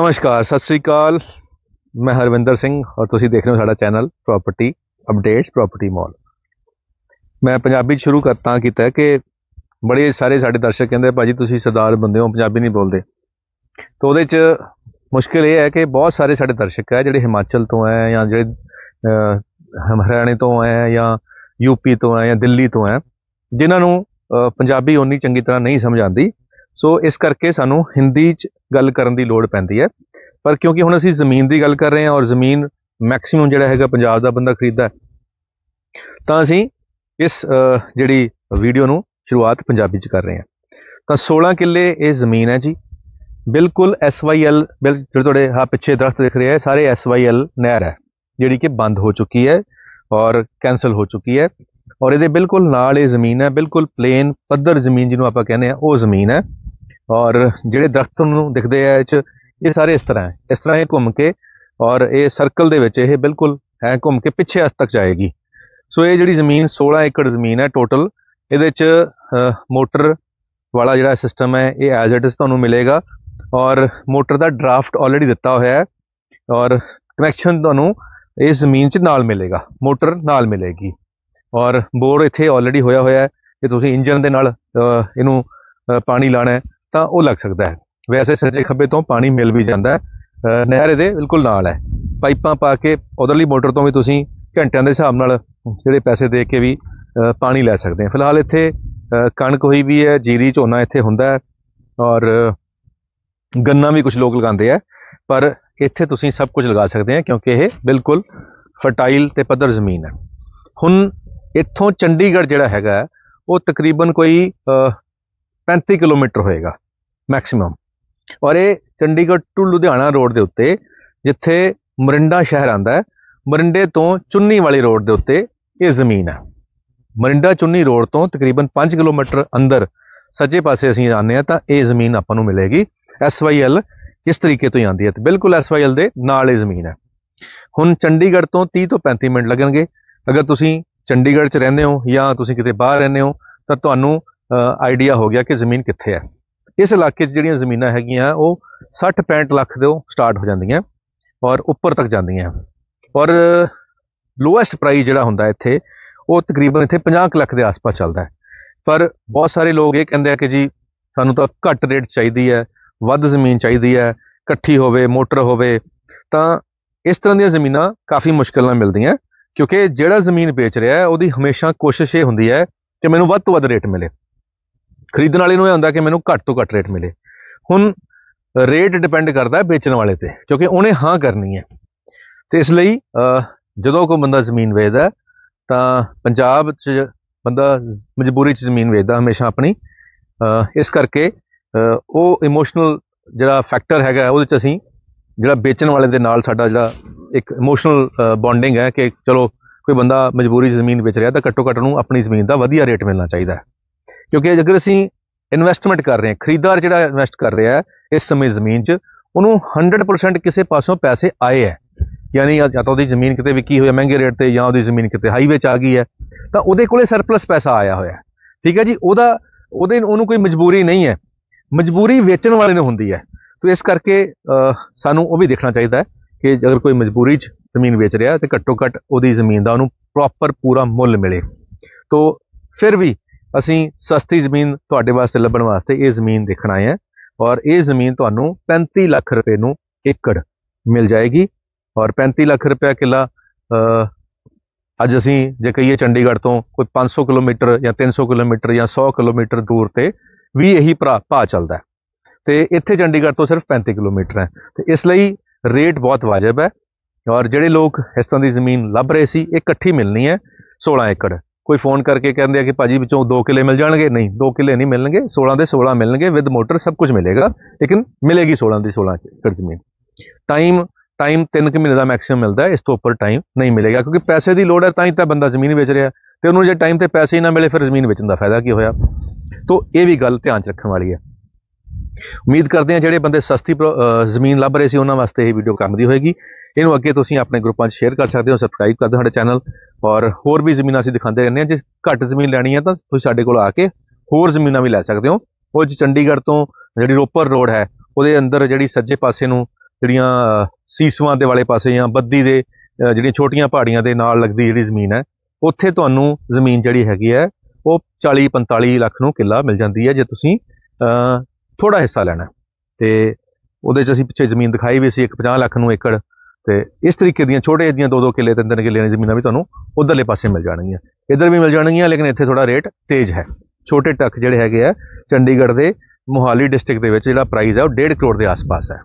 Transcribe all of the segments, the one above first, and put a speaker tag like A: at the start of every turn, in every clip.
A: ਨਮਸਕਾਰ ਸਤਿ ਸ੍ਰੀ ਅਕਾਲ ਮੈਂ ਹਰਵਿੰਦਰ ਸਿੰਘ ਔਰ ਤੁਸੀਂ ਦੇਖ ਰਹੇ ਹੋ ਸਾਡਾ channel property updates property mall ਮੈਂ ਪੰਜਾਬੀ ਸ਼ੁਰੂ ਕਰਤਾ ਕੀਤਾ ਕਿ ਬੜੇ ਸਾਰੇ ਸਾਡੇ ਦਰਸ਼ਕ ਕਹਿੰਦੇ ਭਾਜੀ ਤੁਸੀਂ ਸਰਦਾਰ ਬੰਦੇ ਹੋ ਪੰਜਾਬੀ ਨਹੀਂ ਬੋਲਦੇ ਤਾਂ ਉਹਦੇ 'ਚ ਮੁਸ਼ਕਿਲ ਇਹ ਹੈ ਕਿ ਬਹੁਤ ਸਾਰੇ ਸਾਡੇ ਦਰਸ਼ਕ ਹੈ ਜਿਹੜੇ ਹਿਮਾਚਲ ਤੋਂ ਹੈ ਜਾਂ ਜਿਹੜੇ ਹਰਿਆਣੇ ਤੋਂ ਹੈ ਜਾਂ ਯੂਪੀ ਤੋਂ ਹੈ ਜਾਂ ਦਿੱਲੀ ਤੋਂ ਹੈ ਜਿਨ੍ਹਾਂ ਨੂੰ ਪੰਜਾਬੀ ਉਨੀ ਚੰਗੀ ਤਰ੍ਹਾਂ ਨਹੀਂ ਸਮਝ ਆਉਂਦੀ ਸੋ ਇਸ ਕਰਕੇ ਸਾਨੂੰ ਹਿੰਦੀ 'ਚ ਗੱਲ ਕਰਨ ਦੀ ਲੋੜ ਪੈਂਦੀ ਹੈ ਪਰ ਕਿਉਂਕਿ ਹੁਣ ਅਸੀਂ ਜ਼ਮੀਨ ਦੀ ਗੱਲ ਕਰ ਰਹੇ ਹਾਂ ਔਰ ਜ਼ਮੀਨ ਮੈਕਸਿਮਮ ਜਿਹੜਾ ਹੈਗਾ ਪੰਜਾਬ ਦਾ ਬੰਦਾ ਖਰੀਦਦਾ ਤਾਂ ਅਸੀਂ ਇਸ ਜਿਹੜੀ ਵੀਡੀਓ ਨੂੰ ਸ਼ੁਰੂਆਤ ਪੰਜਾਬੀ ਚ ਕਰ ਰਹੇ ਹਾਂ ਤਾਂ 16 ਕਿੱਲੇ ਇਹ ਜ਼ਮੀਨ ਹੈ ਜੀ ਬਿਲਕੁਲ SYL ਜਿਹੜੇ ਤੁਹਾਡੇ ਹਾਂ ਪਿੱਛੇ ਦਰਖਤ ਦਿਖ ਰਿਹਾ ਹੈ ਸਾਰੇ SYL ਨਹਿਰ ਹੈ ਜਿਹੜੀ ਕਿ ਬੰਦ ਹੋ ਚੁੱਕੀ ਹੈ ਔਰ ਕੈਨਸਲ ਹੋ ਚੁੱਕੀ ਹੈ ਔਰ ਇਹਦੇ ਬਿਲਕੁਲ ਨਾਲ ਇਹ ਜ਼ਮੀਨ ਹੈ ਬਿਲਕੁਲ ਪਲੇਨ ਪੱਧਰ ਜ਼ਮੀਨ ਜਿਹਨੂੰ ਆਪਾਂ ਕਹਿੰਦੇ ਆ ਉਹ ਜ਼ਮੀਨ ਹੈ ਔਰ ਜਿਹੜੇ ਦਰਖਤ ਨੂੰ ਦਿਖਦੇ ਆ ਇਹ ਚ ਇਹ ਸਾਰੇ ਇਸ ਤਰ੍ਹਾਂ ਹੈ ਇਸ ਤਰ੍ਹਾਂ ਇਹ ਘੁੰਮ ਕੇ ਔਰ ਇਹ ਸਰਕਲ ਦੇ ਵਿੱਚ ਇਹ ਬਿਲਕੁਲ ਹੈ ਘੁੰਮ ਕੇ ਪਿੱਛੇ ਅਸ ਤੱਕ ਜਾਏਗੀ ਸੋ ਇਹ ਜਿਹੜੀ ਜ਼ਮੀਨ 16 ਏਕੜ ਜ਼ਮੀਨ ਹੈ ਟੋਟਲ ਇਹਦੇ ਚ ਮੋਟਰ ਵਾਲਾ ਜਿਹੜਾ ਸਿਸਟਮ ਹੈ ਇਹ ਐਜ਼ ਇਟ ਇਜ਼ ਤੁਹਾਨੂੰ ਮਿਲੇਗਾ ਔਰ ਮੋਟਰ ਦਾ ਡਰਾਫਟ ਆਲਰੇਡੀ ਦਿੱਤਾ ਹੋਇਆ ਹੈ ਔਰ ਕਨੈਕਸ਼ਨ ਤੁਹਾਨੂੰ ਇਸ ਜ਼ਮੀਨ 'ਚ ਨਾਲ ਮਿਲੇਗਾ ਮੋਟਰ ਨਾਲ ਮਿਲੇਗੀ ਔਰ ਬੋਰ ਇੱਥੇ ਆਲਰੇਡੀ ਹੋਇਆ ਹੋਇਆ ਹੈ ਕਿ ਤੁਸੀਂ ਇੰਜਨ ਦੇ ਨਾਲ ਇਹਨੂੰ ਪਾਣੀ ਲਾਣਾ ਹੈ ਤਾਂ ਉਹ ਲੱਗ ਸਕਦਾ ਹੈ ਵੈਸੇ ਸੱਜੇ ਖੱਬੇ ਤੋਂ ਪਾਣੀ ਮਿਲ ਵੀ ਜਾਂਦਾ ਹੈ ਨਹਿਰ ਦੇ ਬਿਲਕੁਲ ਨਾਲ ਹੈ ਪਾਈਪਾਂ ਪਾ ਕੇ ਉਧਰਲੀ ਮੋਟਰ ਤੋਂ ਵੀ ਤੁਸੀਂ ਘੰਟਿਆਂ ਦੇ ਹਿਸਾਬ ਨਾਲ ਜਿਹੜੇ ਪੈਸੇ ਦੇ ਕੇ ਵੀ ਪਾਣੀ ਲੈ ਸਕਦੇ ਆ ਫਿਲਹਾਲ ਇੱਥੇ ਕਣਕ ਹੋਈ ਵੀ ਹੈ ਜੀਰੀ ਝੋਨਾ ਇੱਥੇ ਹੁੰਦਾ ਹੈ ਔਰ ਗੰਨਾ ਵੀ ਕੁਝ ਲੋਕ ਲਗਾਉਂਦੇ ਆ ਪਰ ਇੱਥੇ ਤੁਸੀਂ ਸਭ ਕੁਝ ਲਗਾ ਸਕਦੇ ਆ ਕਿਉਂਕਿ ਇਹ ਬਿਲਕੁਲ ਫਰਟਾਈਲ ਤੇ ਪੱਧਰ ਜ਼ਮੀਨ ਹੈ ਹੁਣ ਇੱਥੋਂ ਚੰਡੀਗੜ੍ਹ ਜਿਹੜਾ ਹੈਗਾ ਉਹ ਤਕਰੀਬਨ ਕੋਈ 35 ਕਿਲੋਮੀਟਰ ਹੋਏਗਾ ਮੈਕਸਿਮਮ ਔਰ ਇਹ ਚੰਡੀਗੜ੍ਹ ਟੂ ਲੁਧਿਆਣਾ ਰੋਡ ਦੇ ਉੱਤੇ ਜਿੱਥੇ ਮਰਿੰਡਾ ਸ਼ਹਿਰ ਆਂਦਾ ਹੈ ਮਰਿੰਡੇ ਤੋਂ ਚੁੰਨੀ ਵਾਲੀ ਰੋਡ ਦੇ ਉੱਤੇ ਇਹ ਜ਼ਮੀਨ ਹੈ ਮਰਿੰਡਾ ਚੁੰਨੀ ਰੋਡ ਤੋਂ ਤਕਰੀਬਨ 5 ਕਿਲੋਮੀਟਰ ਅੰਦਰ ਸੱਜੇ ਪਾਸੇ ਅਸੀਂ ਜਾਂਦੇ ਆ ਤਾਂ ਇਹ ਜ਼ਮੀਨ ਆਪਾਂ ਨੂੰ ਮਿਲੇਗੀ ਐਸਵਾਈਐਲ ਕਿਸ ਤਰੀਕੇ ਤੋਂ ਆਂਦੀ ਹੈ ਤੇ ਬਿਲਕੁਲ ਐਸਵਾਈਐਲ ਦੇ ਨਾਲ ਇਹ ਜ਼ਮੀਨ ਹੈ ਹੁਣ ਚੰਡੀਗੜ੍ਹ ਤੋਂ 30 ਤੋਂ 35 ਮਿੰਟ ਲੱਗਣਗੇ ਅਗਰ ਤੁਸੀਂ ਚੰਡੀਗੜ੍ਹ 'ਚ ਰਹਿੰਦੇ ਹੋ ਜਾਂ ਤੁਸੀਂ ਕਿਤੇ ਬਾਹਰ ਰਹਿੰਦੇ ਹੋ ਤਾਂ ਤੁਹਾਨੂੰ ਆਈਡੀਆ ਹੋ ਗਿਆ ਕਿ ਜ਼ਮੀਨ ਕਿੱਥੇ ਹੈ ਇਸ ਇਲਾਕੇ 'ਚ ਜਿਹੜੀਆਂ ਜ਼ਮੀਨਾਂ ਹੈਗੀਆਂ ਉਹ 60 65 ਲੱਖ ਦੇ ਸਟਾਰਟ ਹੋ ਜਾਂਦੀਆਂ ਔਰ ਉੱਪਰ ਤੱਕ ਜਾਂਦੀਆਂ ਔਰ ਲੋਐਸਟ ਪ੍ਰਾਈਸ ਜਿਹੜਾ ਹੁੰਦਾ ਇੱਥੇ ਉਹ ਤਕਰੀਬਨ ਇੱਥੇ 50 ਲੱਖ ਦੇ ਆਸ-ਪਾਸ ਚੱਲਦਾ ਹੈ ਪਰ ਬਹੁਤ ਸਾਰੇ ਲੋਕ ਇਹ ਕਹਿੰਦੇ ਆ ਕਿ ਜੀ ਸਾਨੂੰ ਤਾਂ ਘੱਟ ਰੇਟ ਚਾਹੀਦੀ ਹੈ ਵੱਧ ਜ਼ਮੀਨ ਚਾਹੀਦੀ ਹੈ ਇਕੱਠੀ ਹੋਵੇ ਮੋਟਰ ਹੋਵੇ ਤਾਂ ਇਸ ਤਰ੍ਹਾਂ ਦੀਆਂ ਜ਼ਮੀਨਾਂ ਕਾਫੀ ਮੁਸ਼ਕਲ ਨਾਲ ਮਿਲਦੀਆਂ ਕਿਉਂਕਿ ਜਿਹੜਾ ਜ਼ਮੀਨ ਵੇਚ ਰਿਹਾ ਹੈ ਉਹਦੀ ਹਮੇਸ਼ਾ ਕੋਸ਼ਿਸ਼ ਇਹ ਹੁੰਦੀ ਹੈ ਕਿ ਮੈਨੂੰ ਵੱਧ ਤੋਂ ਵੱਧ ਰੇਟ ਮਿਲੇ ਖਰੀਦਣ ਵਾਲੇ ਨੂੰ ਇਹ ਹੁੰਦਾ ਕਿ ਮੈਨੂੰ ਘੱਟ ਤੋਂ ਘੱਟ ਰੇਟ ਮਿਲੇ ਹੁਣ ਰੇਟ ਡਿਪੈਂਡ ਕਰਦਾ ਹੈ ਵੇਚਣ ਵਾਲੇ ਤੇ ਕਿਉਂਕਿ ਉਹਨੇ ਹਾਂ ਕਰਨੀ ਹੈ ਤੇ ਇਸ ਲਈ ਜਦੋਂ ਕੋਈ ਬੰਦਾ ਜ਼ਮੀਨ ਵੇਚਦਾ ਤਾਂ ਪੰਜਾਬ 'ਚ ਬੰਦਾ ਮਜਬੂਰੀ 'ਚ ਜ਼ਮੀਨ ਵੇਚਦਾ ਹਮੇਸ਼ਾ ਆਪਣੀ ਇਸ ਕਰਕੇ ਉਹ ਇਮੋਸ਼ਨਲ ਜਿਹੜਾ ਫੈਕਟਰ ਹੈਗਾ ਉਹਦੇ 'ਚ ਅਸੀਂ ਜਿਹੜਾ ਵੇਚਣ ਵਾਲੇ ਦੇ ਨਾਲ ਸਾਡਾ ਜਿਹੜਾ ਇੱਕ ਇਮੋਸ਼ਨਲ ਬੌਂਡਿੰਗ ਹੈ ਕਿ ਚਲੋ ਕੋਈ ਬੰਦਾ ਮਜਬੂਰੀ ਜ਼ਮੀਨ ਵੇਚ ਰਿਹਾ ਤਾਂ ਘੱਟੋ ਘੱਟ ਨੂੰ ਆਪਣੀ ਜ਼ਮੀਨ ਦਾ ਵਧੀਆ ਰੇਟ ਮਿਲਣਾ ਚਾਹੀਦਾ ਹੈ ਕਿਉਂਕਿ ਅਗਰ ਅਸੀਂ ਇਨਵੈਸਟਮੈਂਟ ਕਰ ਰਹੇ ਹਾਂ ਖਰੀਦਦਾਰ ਜਿਹੜਾ ਇਨਵੈਸਟ ਕਰ ਰਿਹਾ ਹੈ ਇਸ ਸਮੇਂ ਜ਼ਮੀਨ 'ਚ ਉਹਨੂੰ 100% ਕਿਸੇ ਪਾਸੋਂ ਪੈਸੇ ਆਏ ਹੈ ਯਾਨੀ ਜਾਂ ਤਾਂ ਉਹਦੀ ਜ਼ਮੀਨ ਕਿਤੇ ਵਿਕੀ ਹੋਈ ਹੈ ਮਹਿੰਗੇ ਰੇਟ ਤੇ ਜਾਂ ਉਹਦੀ ਜ਼ਮੀਨ ਕਿਤੇ ਹਾਈਵੇ 'ਚ ਆ ਗਈ ਹੈ ਤਾਂ ਉਹਦੇ ਕੋਲੇ ਸਰਪਲਸ ਪੈਸਾ ਆਇਆ ਹੋਇਆ ਹੈ ਠੀਕ ਹੈ ਜੀ ਉਹਦਾ ਉਹਦੇ ਉਹਨੂੰ ਕੋਈ ਮਜਬੂਰੀ ਨਹੀਂ ਹੈ ਮਜਬੂਰੀ ਵੇਚਣ ਵਾਲੇ ਨੂੰ ਹੁੰਦੀ ਹੈ ਤੋ ਇਸ ਕਰਕੇ ਸਾਨੂੰ ਉਹ ਵੀ ਦੇਖਣਾ ਚਾਹੀਦਾ ਹੈ ਕਿ ਅਗਰ ਕੋਈ ਮਜਬੂਰੀ 'ਚ ਜ਼ਮੀਨ ਵੇਚ ਰਿਹਾ ਤੇ ਘੱਟੋ ਘੱਟ ਉਹਦੀ ਜ਼ਮੀਨ ਦਾ ਉਹਨੂੰ ਪ੍ਰੋਪਰ ਪੂਰਾ ਮੁੱਲ ਮਿਲੇ ਤੋ ਫਿਰ ਵੀ ਅਸੀਂ ਸਸਤੀ ਜ਼ਮੀਨ ਤੁਹਾਡੇ ਵਾਸਤੇ ਲੱਭਣ ਵਾਸਤੇ ਇਹ ਜ਼ਮੀਨ ਦੇਖਣ ਆਏ ਆ ਔਰ ਇਹ ਜ਼ਮੀਨ ਤੁਹਾਨੂੰ 35 ਲੱਖ ਰੁਪਏ ਨੂੰ ਏਕੜ ਮਿਲ ਜਾਏਗੀ ਔਰ 35 ਲੱਖ ਰੁਪਏ ਕਿਲਾ ਅੱਜ ਅਸੀਂ ਜੇ ਕਹੀਏ ਚੰਡੀਗੜ੍ਹ ਤੋਂ ਕੋਈ 500 ਕਿਲੋਮੀਟਰ ਜਾਂ 300 ਕਿਲੋਮੀਟਰ ਜਾਂ 100 ਕਿਲੋਮੀਟਰ ਦੂਰ ਤੇ ਵੀ ਇਹੀ ਭਾਅ ਚੱਲਦਾ ਹੈ ਤੇ ਇੱਥੇ ਚੰਡੀਗੜ੍ਹ ਤੋਂ ਸਿਰਫ 35 ਕਿਲੋਮੀਟਰ ਹੈ ਤੇ ਇਸ ਲਈ ਰੇਟ ਬਹੁਤ ਵਾਜਬ ਹੈ ਔਰ ਜਿਹੜੇ ਲੋਕ ਇਸ ਤਰ੍ਹਾਂ ਦੀ ਜ਼ਮੀਨ ਲੱਭ ਰਹੇ ਸੀ ਇਹ ਇਕੱਠੀ ਮਿਲਣੀ ਹੈ 16 ਏਕੜ ਕੋਈ ਫੋਨ ਕਰਕੇ ਕਹਿੰਦੇ ਆ ਕਿ ਭਾਜੀ ਵਿੱਚੋਂ 2 ਕਿਲੇ ਮਿਲ ਜਾਣਗੇ ਨਹੀਂ 2 ਕਿਲੇ ਨਹੀਂ ਮਿਲਣਗੇ 16 ਦੇ 16 ਮਿਲਣਗੇ ਵਿਦ ਮੋਟਰ ਸਭ ਕੁਝ ਮਿਲੇਗਾ ਲੇਕਿਨ ਮਿਲੇਗੀ 16 ਦੀ 16 ਏਕੜ ਜ਼ਮੀਨ ਟਾਈਮ ਟਾਈਮ 3 ਕਿ ਮਹੀਨੇ ਦਾ ਮੈਕਸਿਮਮ ਮਿਲਦਾ ਇਸ ਤੋਂ ਉੱਪਰ ਟਾਈਮ ਨਹੀਂ ਮਿਲੇਗਾ ਕਿਉਂਕਿ ਪੈਸੇ ਦੀ ਲੋੜ ਹੈ ਤਾਂ ਹੀ ਤਾਂ ਬੰਦਾ ਜ਼ਮੀਨ ਵੇਚ ਰਿਹਾ ਤੇ ਉਹਨੂੰ ਜੇ ਟਾਈਮ ਤੇ ਪੈਸੇ ਹੀ ਨਾ ਮਿਲੇ ਫਿਰ ਜ਼ਮੀਨ ਵੇਚਣ ਦਾ ਫਾਇਦਾ ਕੀ ਹੋਇਆ ਤੋਂ ਇਹ ਵੀ ਗੱਲ ਧਿਆਨ ਚ ਰੱਖਣ ਵਾਲੀ ਹੈ ਉਮੀਦ ਕਰਦੇ ਆ ਜਿਹੜੇ ਬੰਦੇ ਸਸਤੀ ਜ਼ਮੀਨ ਲੱਭ ਰਹੇ ਸੀ ਉਹਨਾਂ ਵਾਸਤੇ ਇਹ ਵੀਡੀਓ ਕੰਮ ਦੀ ਹੋਏਗੀ ਇਹਨੂੰ ਅੱਗੇ ਤੁਸੀਂ ਆਪਣੇ ਗਰੁੱਪਾਂ 'ਚ ਸ਼ੇਅਰ ਕਰ ਸਕਦੇ ਹੋ ਸਬਸਕ੍ਰਾਈਬ ਕਰ ਦਿਓ ਸਾਡੇ ਚੈਨਲ ਔਰ ਹੋਰ ਵੀ ਜ਼ਮੀਨਾਂ ਅਸੀਂ ਦਿਖਾਉਂਦੇ ਰਹਿੰਦੇ ਹਾਂ ਜੇ ਘੱਟ ਜ਼ਮੀਨ ਲੈਣੀ ਹੈ ਤਾਂ ਤੁਸੀਂ ਸਾਡੇ ਕੋਲ ਆ ਕੇ ਹੋਰ ਜ਼ਮੀਨਾਂ ਵੀ ਲੈ ਸਕਦੇ ਹੋ ਉਹ ਚੰਡੀਗੜ੍ਹ ਤੋਂ ਜਿਹੜੀ ਰੋਪਰ ਰੋਡ ਹੈ ਉਹਦੇ ਅੰਦਰ ਜਿਹੜੀ ਸੱਜੇ ਪਾਸੇ ਨੂੰ ਜਿਹੜੀਆਂ ਸੀਸਵਾਂ ਦੇ ਵਾਲੇ ਪਾਸੇ ਜਾਂ ਬੱਦੀ ਦੇ ਜਿਹੜੀਆਂ ਛੋਟੀਆਂ ਪਹਾੜੀਆਂ ਦੇ ਨਾਲ ਲੱਗਦੀ ਜਿਹੜੀ ਜ਼ਮੀਨ ਹੈ ਉੱਥੇ ਤੁਹਾਨੂੰ ਜ਼ਮੀਨ ਜਿਹੜੀ ਹੈਗੀ ਹੈ ਉਹ 40 45 ਲੱਖ ਨੂੰ ਕਿੱਲਾ ਮਿਲ ਜਾਂਦੀ ਹੈ ਜੇ ਤੁਸੀਂ ਥੋੜਾ ਹਿੱਸਾ ਲੈਣਾ ਤੇ ਉਹਦੇ 'ਚ ਅਸੀਂ ਪਿੱਛੇ ਜ਼ਮੀਨ ਦਿਖਾਈ ਵੀ ਸੀ 150 ਲੱਖ ਨੂੰ ਏਕੜ ਤੇ ਇਸ ਤਰੀਕੇ ਦੀਆਂ ਛੋਟੇ ਜਿਹੀਆਂ ਦੋ ਦੋ ਕਿੱਲੇ ਤਿੰਨ ਤਿੰਨ ਕਿੱਲੇ ਦੀ ਜ਼ਮੀਨਾਂ ਵੀ ਤੁਹਾਨੂੰ ਉਧਰਲੇ ਪਾਸੇ ਮਿਲ ਜਾਣਗੀਆਂ ਇੱਧਰ ਵੀ ਮਿਲ ਜਾਣਗੀਆਂ ਲੇਕਿਨ ਇੱਥੇ ਥੋੜਾ ਰੇਟ ਤੇਜ਼ ਹੈ ਛੋਟੇ ਟੱਕ ਜਿਹੜੇ ਹੈਗੇ ਆ ਚੰਡੀਗੜ੍ਹ ਦੇ ਮੋਹਾਲੀ ਡਿਸਟ੍ਰਿਕਟ ਦੇ ਵਿੱਚ ਜਿਹੜਾ ਪ੍ਰਾਈਸ ਹੈ ਉਹ 1.5 ਕਰੋੜ ਦੇ ਆਸ-ਪਾਸ ਹੈ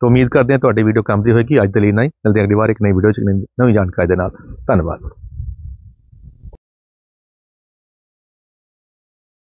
A: ਤੋਂ ਉਮੀਦ ਕਰਦੇ ਹਾਂ ਤੁਹਾਡੀ ਵੀਡੀਓ ਕੰਮ ਦੀ ਹੋਏਗੀ ਅੱਜ ਦੇ ਲਈ ਨਹੀਂ ਮਿਲਦੇ ਅਗਲੀ ਵਾਰ ਇੱਕ ਨਵੀਂ ਵੀਡੀਓ ਚ ਨਵੀਂ ਜਾਣਕਾਰੀ ਦੇ ਨਾਲ ਧੰਨਵਾਦ